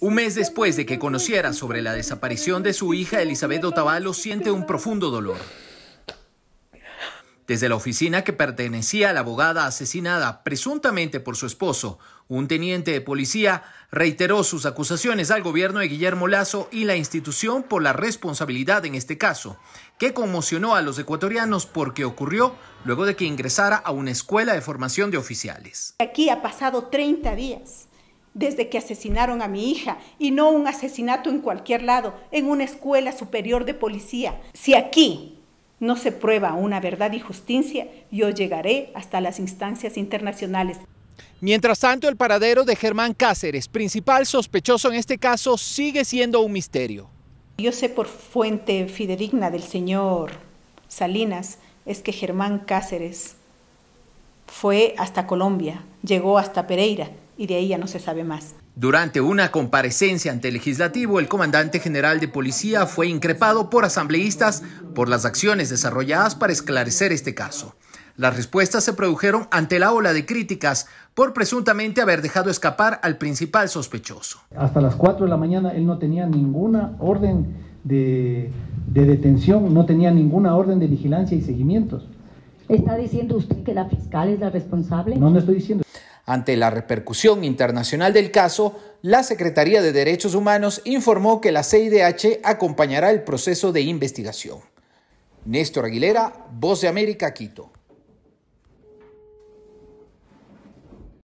Un mes después de que conociera sobre la desaparición de su hija, Elizabeth Otavalo siente un profundo dolor. Desde la oficina que pertenecía a la abogada asesinada presuntamente por su esposo, un teniente de policía reiteró sus acusaciones al gobierno de Guillermo Lazo y la institución por la responsabilidad en este caso, que conmocionó a los ecuatorianos porque ocurrió luego de que ingresara a una escuela de formación de oficiales. Aquí ha pasado 30 días desde que asesinaron a mi hija, y no un asesinato en cualquier lado, en una escuela superior de policía. Si aquí no se prueba una verdad y justicia, yo llegaré hasta las instancias internacionales. Mientras tanto, el paradero de Germán Cáceres, principal sospechoso en este caso, sigue siendo un misterio. Yo sé por fuente fidedigna del señor Salinas, es que Germán Cáceres fue hasta Colombia, llegó hasta Pereira, y de ahí no se sabe más. Durante una comparecencia ante el legislativo, el comandante general de policía fue increpado por asambleístas por las acciones desarrolladas para esclarecer este caso. Las respuestas se produjeron ante la ola de críticas por presuntamente haber dejado escapar al principal sospechoso. Hasta las 4 de la mañana él no tenía ninguna orden de, detención, no tenía ninguna orden de vigilancia y seguimientos. ¿Está diciendo usted que la fiscal es la responsable? No, no estoy diciendo. Ante la repercusión internacional del caso, la Secretaría de Derechos Humanos informó que la CIDH acompañará el proceso de investigación. Néstor Aguilera, Voz de América, Quito.